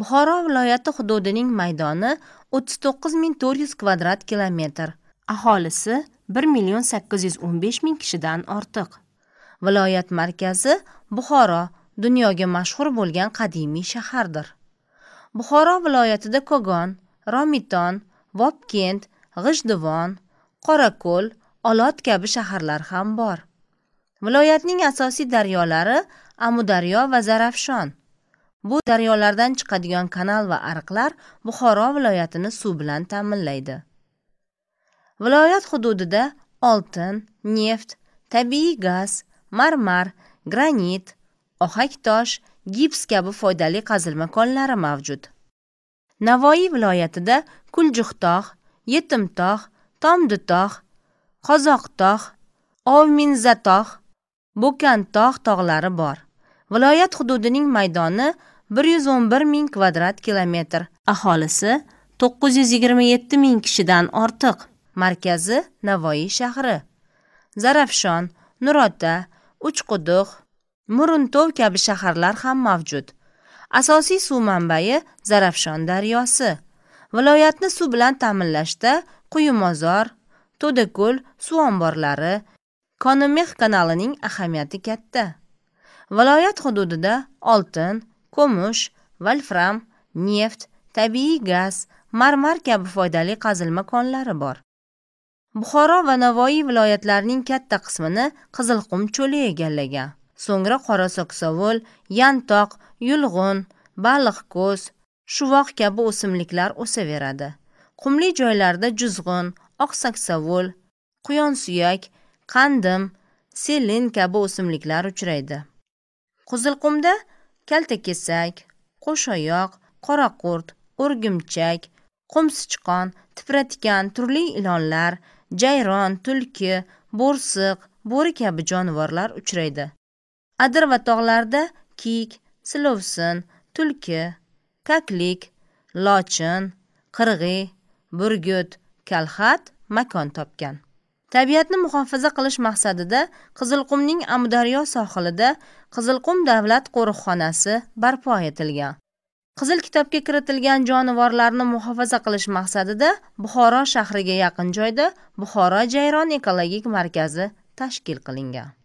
buxoro viloyati hududining maydoni o'ttiz to'qqiz ming to'rt yuz kvadrat kilometr aholisi bir million sakkiz yuz o'n besh ming kishidan ortiq viloyat markazi buxoro dunyoga mashhur bo'lgan qadimiy shahardir buxoro viloyatida kogon romiton vobkent g'ijduvon qorako'l olot kabi shaharlar ham bor viloyatning asosiy daryolari amudaryo va zarafshon bu daryolardan chiqadigan kanal va ariqlar buxoro viloyatini suv bilan ta'minlaydi viloyat hududida oltin neft tabiiy gaz marmar granit tosh gips kabi foydali qazilma konlari mavjud navoiy viloyatida kuljuxtog' yetimtog' tomditog' qozoqtog' ovminzatog' bo'kantog' tog'lari bor viloyat hududining maydoni bir yuz o'n bir ming kvadrat kilometr aholisi to'qqiz yuz yigirma yetti ming kishidan ortiq markazi navoiy shahri zarafshon nurota uchquduq muruntov kabi shaharlar ham mavjud asosiy suv manbai zarafshon daryosi viloyatni suv bilan ta'minlashda quyi mozor to'dako'l suv omborlari konomex kanalining ahamiyati katta viloyat hududida oltin kumush valfram neft tabiiy gaz marmar kabi foydali qazilma konlari bor buxoro va navoiy viloyatlarining katta qismini qizilqum cho'li egallagan so'ngra qorasaksovul yantoq yulg'un baliqko'z shuvoq kabi o'simliklar o'saveradi qumli joylarda juzg'un oqsaksovul quyonsuyak qandim selin kabi o'simliklar uchraydi qizilqumda kaltakesak qo'shoyoq qoraqurt o'rgimchak qo'msichqon tipratikan turli ilonlar jayron tulki bo'rsiq bo'ri kabi jonivorlar uchraydi adir va tog'larda kiyik silovsin tulki kaklik lochin qirg'iy burgut kalxat makon topgan tabiatni muhofaza qilish maqsadida qizilqumning amudaryo sohilida qizilqum davlat qo'riqxonasi barpo etilgan qizil kitobga kiritilgan jonivorlarni muhofaza qilish maqsadida buxoro shahriga yaqin joyda buxoro jayron ekologik markazi tashkil qilingan